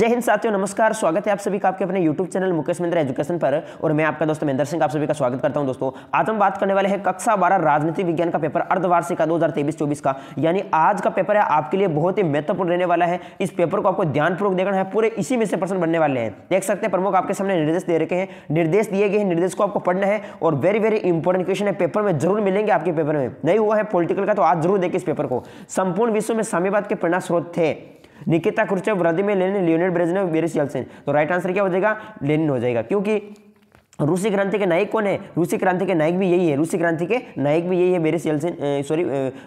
जय हिंद साथियों नमस्कार स्वागत है आप सभी का आपके अपने YouTube channel Mukesh Mindra education पर और मैं आपका दोस्त महेंद्र सिंह आप सभी का स्वागत करता हूं दोस्तों आज हम बात करने वाले हैं कक्षा बारह राजनीति विज्ञान का पेपर अर्धवार्षिक का दो हजार का यानी आज का पेपर है आपके लिए बहुत ही महत्वपूर्ण रहने वाला है इस पेपर को आपको ध्यानपूर्वक देखना है पूरे इसी में से प्रश्न बनने वाले हैं देख सकते हैं प्रमुख आपके सामने निर्देश दे रखे हैं निर्देश दिए गए हैं निर्देश को आपको पढ़ना है और वेरी वेरी इंपॉर्टेंट क्वेश्चन है पेपर में जरूर मिलेंगे आपके पेपर में नहीं हुआ है पोलिटिकल का तो आज जरूर देखिए इस पेपर को संपूर्ण विश्व में साम्यवाद के प्रेरणा स्रोत थे निकिता क्रुचेव में Lenin Leonid Brezhnev Boris Yeltsin तो राइट आंसर क्या हो जाएगा लेनिन हो जाएगा क्योंकि रूसी क्रांति के नायक कौन है रूसी क्रांति के नायक भी यही है रूसी क्रांति के नायक भी यही है Boris Yeltsin sorry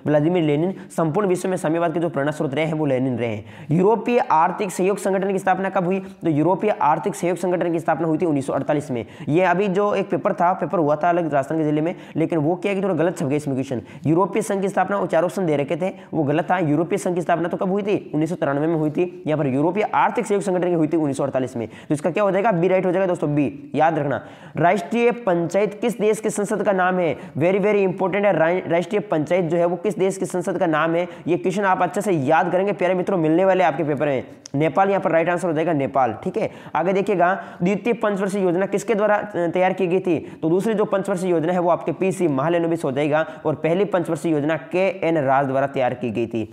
Vladimir Lenin संपूर्ण विश्व में साम्यवाद के जो प्रेरणा स्रोत रहे हैं वो लेनिन रहे हैं यूरोपीय आर्थिक सहयोग संगठन की स्थापना कब हुई तो यूरोपीय आर्थिक सहयोग संगठन की स्थापना हुई थी उन्नीस में ये अभी जो एक पेपर था पेपर हुआ था अलग राजस्थान के जिले में लेकिन वो क्या कि थोड़ा गलत छप गया इसमें क्वेश्चन यूरोपीय संघ की स्थापना वो चार ऑप्शन दे रखे थे वो गलत था यूरोपीय संघ की स्थापना तो कब हुई थी उन्नीस में हुई थी यहाँ पर यूरोपीय आर्थिक सहयोग संगठन की हुई थी उन्नीस में तो इसका क्या हो जाएगा बी राइट हो जाएगा दोस्तों बी याद रखना राष्ट्रीय पंचायत किस देश की संसद का नाम है वेरी वेरी इंपॉर्टेंट है राष्ट्रीय पंचायत जो है वो किस देश की संसद का नाम है ये क्वेश्चन आप अच्छे से याद करेंगे प्यारे मित्रों मिलने वाले आपके पेपर में नेपाल यहाँ पर राइट आंसर हो जाएगा नेपाल ठीक है आगे देखिएगा द्वितीय पंचवर्षीय योजना किसके द्वारा तैयार की गई थी तो दूसरी जो पंचवर्षीय योजना है वो आपके पीसी महालेनोबिस हो जाएगा और पहली पंचवर्षीय योजना के एन राज द्वारा तैयार की गई थी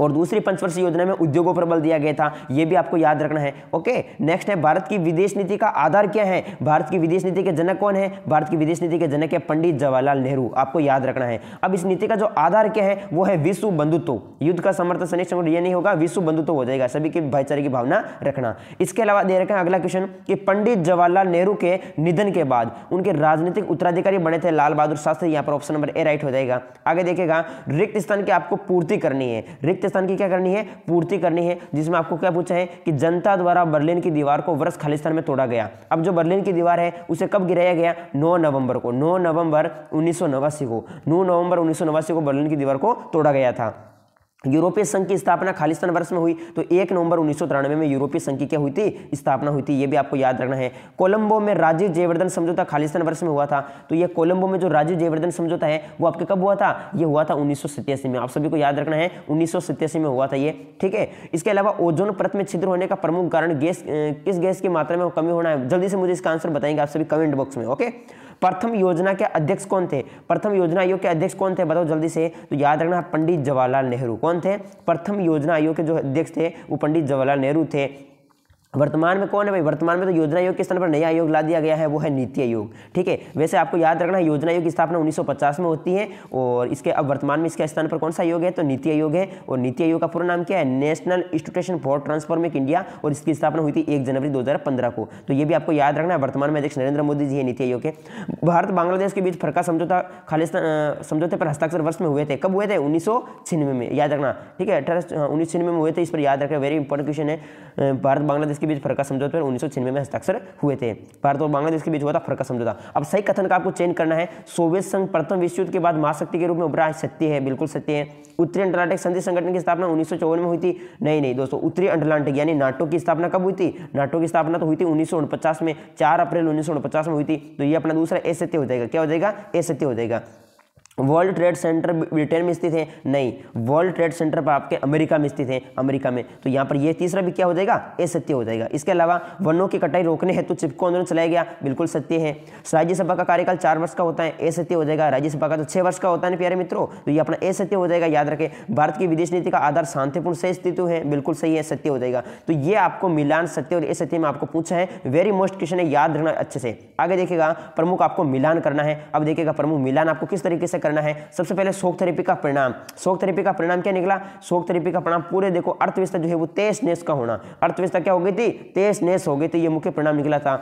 और दूसरी पंचवर्षीय योजना में उद्योगों पर बल दिया गया था यह भी आपको याद रखना है ओके नेक्स्ट है भारत की विदेश नीति का आधार क्या है भारत की विदेश नीति के जनक कौन है भारत की विदेश नीति के जनक है पंडित जवाहरलाल नेहरू आपको याद रखना है अब इस नीति का जो आधार क्या है वो है विश्व बंधुत्व युद्ध का समर्थन सैनिक संगठन यह नहीं होगा विश्व बंधुत्व हो जाएगा सभी की भाईचारे की भावना रखना इसके अलावा दे रखें अगला क्वेश्चन कि पंडित जवाहरलाल नेहरू के निधन के बाद उनके राजनीतिक उत्तराधिकारी बने थे लाल बहादुर शास्त्री यहाँ पर ऑप्शन नंबर ए राइट हो जाएगा आगे देखेगा रिक्त स्थान की आपको पूर्ति करनी है रिक्त रिक्त स्थान की क्या करनी है पूर्ति करनी है जिसमें आपको क्या पूछा है कि जनता द्वारा बर्लिन की दीवार को वर्ष खालिस्तान में तोड़ा गया अब जो बर्लिन की दीवार है उसे कब गिराया गया नौ नवंबर को नौ नवंबर उन्नीस को नौ नवंबर उन्नीस को बर्लिन की दीवार को तोड़ा गया था यूरोपीय संघ की स्थापना खालिस्तान वर्ष में हुई तो एक नवंबर उन्नीस में यूरोपीय संघ की क्या हुई थी स्थापना हुई थी ये भी आपको याद रखना है कोलंबो में राजीव जयवर्धन समझौता खालिस्तान वर्ष में हुआ था तो ये कोलंबो में जो राजीव जयवर्धन समझौता है वो आपके कब हुआ था ये हुआ था उन्नीस में आप सभी को याद रखना है उन्नीस में हुआ था ये ठीक है इसके अलावा ओजोन परत में छिद्र होने का प्रमुख कारण गैस किस गैस की मात्रा में कमी होना है जल्दी से मुझे इसका आंसर बताएंगे आप सभी कमेंट बॉक्स में ओके प्रथम योजना के अध्यक्ष कौन थे प्रथम योजना आयोग के अध्यक्ष कौन थे बताओ जल्दी से तो याद रखना पंडित जवाहरलाल नेहरू कौन थे प्रथम योजना आयोग के जो अध्यक्ष थे वो पंडित जवाहरलाल नेहरू थे वर्तमान में कौन है भाई वर्तमान में तो योजना आयोग के स्थान पर नया आयोग ला दिया गया है वो है नीति आयोग ठीक है वैसे आपको याद रखना है योजना आयोग की स्थापना 1950 में होती है और इसके अब वर्तमान में इसके स्थान पर कौन सा आयोग है तो नीति आयोग है और नीति आयोग का पूरा नाम क्या है National Institution for Transforming India और इसकी स्थापना हुई थी एक जनवरी दो को तो ये भी आपको याद रखना है वर्तमान में अध्यक्ष नरेंद्र मोदी जी है नीति आयोग के भारत बांग्लादेश के बीच फरका समझौता खालिस्तान समझौते पर हस्ताक्षर वर्ष में हुए थे कब हुए थे उन्नीस में याद रखना ठीक है अठारह हाँ, उन्नीस में हुए थे इस पर याद रखना वेरी इंपॉर्टेंट क्वेश्चन है भारत बांग्लादेश के बीच फरका समझौते उन्नीस सौ उन्नीस में हस्ताक्षर हुए थे भारत और बांग्लादेश के बीच हुआ था फरका समझौता अब सही कथन का आपको चेंज करना है सोवियत संघ प्रथम विश्व युद्ध के बाद महाशक्ति के रूप में उभरा सत्य है बिल्कुल सत्य है उत्तरी अंटलांटिक संधि संगठन की स्थापना उन्नीस में हुई थी नहीं नहीं दोस्तों उत्तरी अंटलांटिक यानी नाटो की स्थापना कब हुई थी नाटो की स्थापना तो हुई थी उन्नीस में चार अप्रैल उन्नीस में हुई थी तो ये अपना दूसरा ए सत्य हो जाएगा क्या हो जाएगा ए सत्य हो जाएगा वर्ल्ड ट्रेड सेंटर ब्रिटेन में स्थित है नहीं वर्ल्ड ट्रेड सेंटर पर आपके अमेरिका में स्थित है अमेरिका में तो यहाँ पर ये तीसरा भी क्या हो जाएगा ए सत्य हो जाएगा इसके अलावा वनों की कटाई रोकने हेतु चिपको आंदोलन चलाया गया बिल्कुल सत्य है राज्यसभा का कार्यकाल चार वर्ष का होता है ए सत्य हो जाएगा राज्यसभा का तो छः वर्ष का होता है प्यारे मित्रों तो ये अपना ए सत्य हो जाएगा याद रखें भारत की विदेश नीति का आधार शांतिपूर्ण से स्थित है बिल्कुल सही है सत्य हो जाएगा तो ये आपको मिलान सत्य और ए सत्य में आपको पूछा है वेरी मोस्ट क्वेश्चन है याद रखना अच्छे से आगे देखेगा प्रमुख आपको मिलान करना है अब देखेगा प्रमुख मिलान आपको किस तरीके से करना है सबसे पहले शोक थेरेपी का परिणाम शोक थेरेपी का परिणाम क्या निकला शोक थेरेपी का परिणाम पूरे देखो अर्थव्यवस्था जो है वो तेज नेस का होना अर्थव्यवस्था क्या हो गई थी तेज नेस हो गई थी ये मुख्य परिणाम निकला था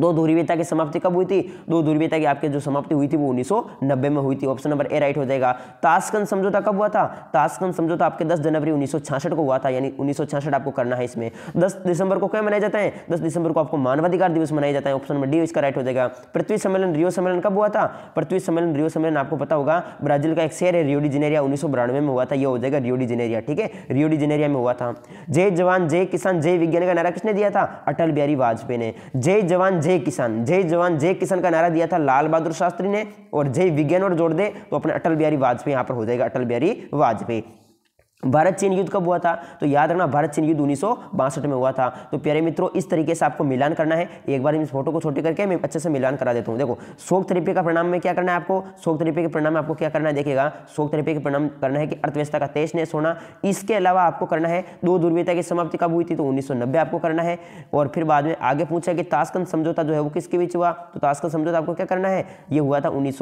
दो ध्रुवीयता की समाप्ति कब हुई थी दो ध्रुवीयता की आपके जो समाप्ति हुई थी वो 1990 में हुई थी ऑप्शन नंबर ए राइट हो जाएगा ताशकंद समझौता कब हुआ था ताशकंद समझौता आपके 10 जनवरी 1966 को हुआ था यानी 1966 आपको करना है इसमें 10 दिसंबर को क्या मनाया जाता है 10 दिसंबर को आपको मानवाधिकार दिवस मनाया जाता है ऑप्शन नंबर डी इसका राइट हो जाएगा पृथ्वी सम्मेलन रियो सम्मेलन कब हुआ था पृथ्वी सम्मेलन रियो सम्मेलन आपको पता होगा ब्राजील का एक शहर है रियोडी जेनेरिया उन्नीस में हुआ था यह हो जाएगा रियोडी जेनेरिया ठीक है रियोडी जेनेरिया में हुआ था जय जवान जय किसान जय विज्ञान का नारा किसने दिया था अटल बिहारी वाजपेयी ने जय जवान जय किसान जय जवान जय किसान का नारा दिया था लाल बहादुर शास्त्री ने और जय विज्ञान और जोड़ दे तो अपने अटल बिहारी वाजपेयी यहाँ पर हो जाएगा अटल बिहारी वाजपेयी भारत चीन युद्ध कब हुआ था तो याद रखना भारत चीन युद्ध उन्नीस में हुआ था तो प्यारे मित्रों इस तरीके से आपको मिलान करना है एक बार इस फोटो को छोटी करके मैं अच्छे से मिलान करा देता हूँ देखो शोक तरीके का परिणाम में क्या करना है आपको शोक तरीके के परिणाम में आपको क्या करना है देखिएगा शोक तरीके के परिणाम करना है कि अर्थव्यवस्था का तेज ने सोना इसके अलावा आपको करना है दो दुर्व्यता की समाप्ति कब हुई थी तो उन्नीस आपको करना है और फिर बाद में आगे पूछा कि ताशकंद समझौता जो है वो किसके बीच हुआ तो ताशकंद समझौता आपको क्या करना है ये हुआ था उन्नीस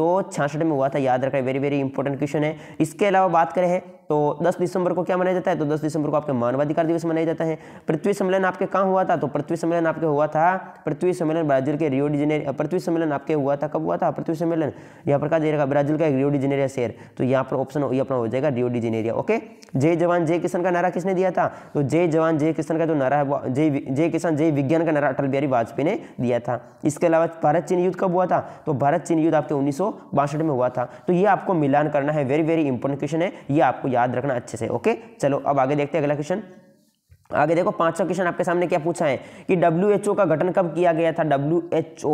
में हुआ था याद रखना वेरी वेरी इंपॉर्टेंट क्वेश्चन है इसके अलावा बात करें तो 10 दिसंबर को क्या मनाया जाता है तो 10 दिसंबर को आपके मानवाधिकार दिवस मनाया जाता है पृथ्वी सम्मेलन आपके कहाँ हुआ था तो पृथ्वी सम्मेलन आपके हुआ था पृथ्वी सम्मेलन ब्राजील के रियो डिजेनेर पृथ्वी सम्मेलन आपके हुआ था कब हुआ था पृथ्वी सम्मेलन यहाँ पर कहा जाएगा ब्राजील का रियो डिजेनेरिया शेयर तो यहाँ पर ऑप्शन ये अपना हो जाएगा रियो डिजेनेरिया ओके जय जवान जय किसान का नारा किसने दिया था तो जय जवान जय किसान का जो नारा है जय जय किसान जय विज्ञान का नारा अटल बिहारी वाजपेयी ने दिया था इसके अलावा भारत चीन युद्ध कब हुआ था तो भारत चीन युद्ध आपके उन्नीस में हुआ था तो ये आपको मिलान करना है वेरी वेरी इंपॉर्टेंट क्वेश्चन है ये आपको याद रखना अच्छे से ओके चलो अब आगे देखते हैं अगला क्वेश्चन आगे देखो पांचवा क्वेश्चन आपके सामने क्या पूछा है कि डब्ल्यू का गठन कब किया गया था डब्ल्यू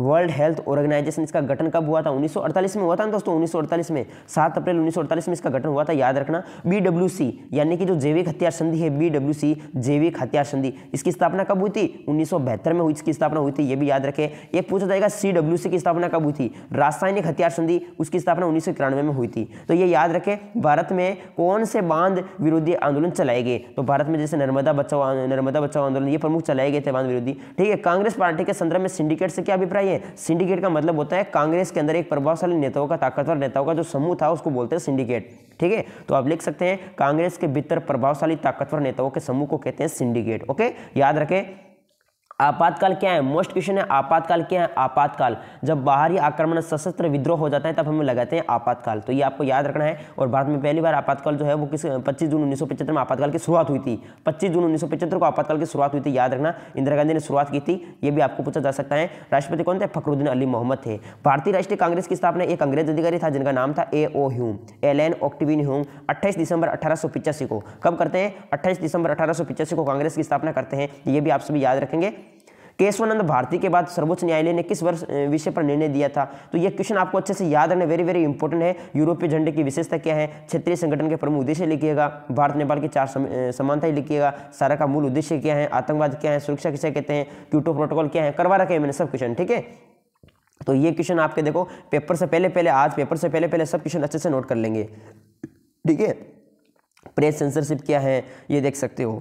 वर्ल्ड हेल्थ ऑर्गेनाइजेशन इसका गठन कब हुआ था 1948 में हुआ था ना दोस्तों 1948 में 7 अप्रैल 1948 में इसका गठन हुआ था याद रखना बी डब्ल्यू सी यानी कि जो जैविक हथियार संधि है बी डब्ल्यू सी जैविक हथियार संधि इसकी स्थापना कब हुई थी उन्नीस में हुई इसकी स्थापना हुई थी ये भी याद रखे एक पूछा जाएगा सी की स्थापना कब हुई थी रासायनिक हथियार संधि उसकी स्थापना उन्नीस में हुई थी तो ये याद रखे भारत में कौन से बांध विरोधी आंदोलन चलाए गए तो भारत में जैसे नर्मदा बचाओ नर्मदा बचाओ आंदोलन ये प्रमुख चलाए गए थे बांध विरोधी ठीक है कांग्रेस पार्टी के संदर्भ में सिंडिकेट से क्या अभिप्राय है सिंडिकेट का मतलब होता है कांग्रेस के अंदर एक प्रभावशाली नेताओं का ताकतवर नेताओं का जो समूह था उसको बोलते हैं सिंडिकेट ठीक है तो आप लिख सकते हैं कांग्रेस के भीतर प्रभावशाली ताकतवर नेताओं के समूह को कहते हैं सिंडिकेट ओके याद रखें आपातकाल क्या है मोस्ट क्वेश्चन है आपातकाल क्या है आपातकाल जब बाहरी आक्रमण सशस्त्र विद्रोह हो जाता है तब हमें लगाते हैं आपातकाल तो ये आपको याद रखना है और भारत में पहली बार आपातकाल जो है वो किस 25 जून 1975 में आपातकाल की शुरुआत हुई थी 25 जून 1975 को आपातकाल की शुरुआत हुई थी याद रखना इंदिरा गांधी ने शुरुआत की थी ये भी आपको पूछा जा सकता है राष्ट्रपति कौन थे फखरुद्दीन अली मोहम्मद थे भारतीय राष्ट्रीय कांग्रेस की स्थापना एक अंग्रेज अधिकारी था जिनका नाम था A O Hume Allan Octavian Hume अट्ठाईस दिसंबर अठारह को कब करते हैं अट्ठाईस दिसंबर अठारह को कांग्रेस की स्थापना करते हैं ये भी आप सभी याद रखेंगे केशवानंद भारती के बाद सर्वोच्च न्यायालय ने किस वर्ष विषय पर निर्णय दिया था तो यह क्वेश्चन आपको अच्छे से याद रखना वेरी वेरी इंपॉर्टेंट है यूरोपीय झंडे की विशेषता क्या है क्षेत्रीय संगठन के प्रमुख उद्देश्य लिखिएगा भारत नेपाल की चार समानता समानताएं लिखिएगा सारा का मूल उद्देश्य क्या है आतंकवाद क्या है सुरक्षा किसे कहते हैं क्यूटो प्रोटोकॉल क्या है करवा रखे मैंने सब क्वेश्चन ठीक है तो ये क्वेश्चन आपके देखो पेपर से पहले पहले आज पेपर से पहले पहले सब क्वेश्चन अच्छे से नोट कर लेंगे ठीक है प्रेस सेंसरशिप क्या है ये देख सकते हो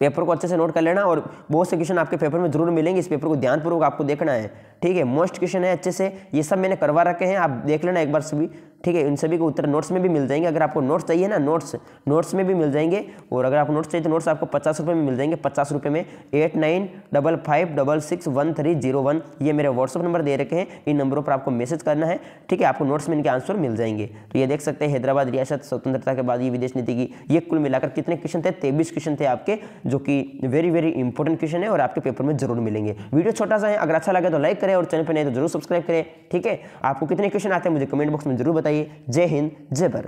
पेपर को अच्छे से नोट कर लेना और बहुत से क्वेश्चन आपके पेपर में जरूर मिलेंगे इस पेपर को ध्यानपूर्वक आपको देखना है ठीक है मोस्ट क्वेश्चन है अच्छे से ये सब मैंने करवा रखे हैं आप देख लेना एक बार सभी ठीक है इन सभी को उत्तर नोट्स में भी मिल जाएंगे अगर आपको नोट्स चाहिए ना नोट्स नोट्स में भी मिल जाएंगे और अगर आपको नोट्स चाहिए तो नोट्स आपको पचास रुपये में मिल जाएंगे पचास रुपये में eight nine double five double six one three zero one ये मेरे व्हाट्सअप नंबर दे रखे हैं इन नंबरों पर आपको मैसेज करना है ठीक है आपको नोट्स में इनके आंसर मिल जाएंगे तो ये देख सकते हैं हैदराबाद रियासत स्वतंत्रता के बाद ये विदेश नीति की ये कुल मिलाकर कितने क्वेश्चन थे तेईस क्वेश्चन थे आपके जो कि वेरी वेरी इंपॉर्टेंट क्वेश्चन है और आपके पेपर में जरूर मिलेंगे वीडियो छोटा सा है अगर अच्छा लगे तो लाइक करें और चैनल पर नहीं तो जरूर सब्सक्राइब करें ठीक है आपको कितने क्वेश्चन आते हैं मुझे कमेंट बॉक्स में जरूर बताएं बताइए जय हिंद जय भारत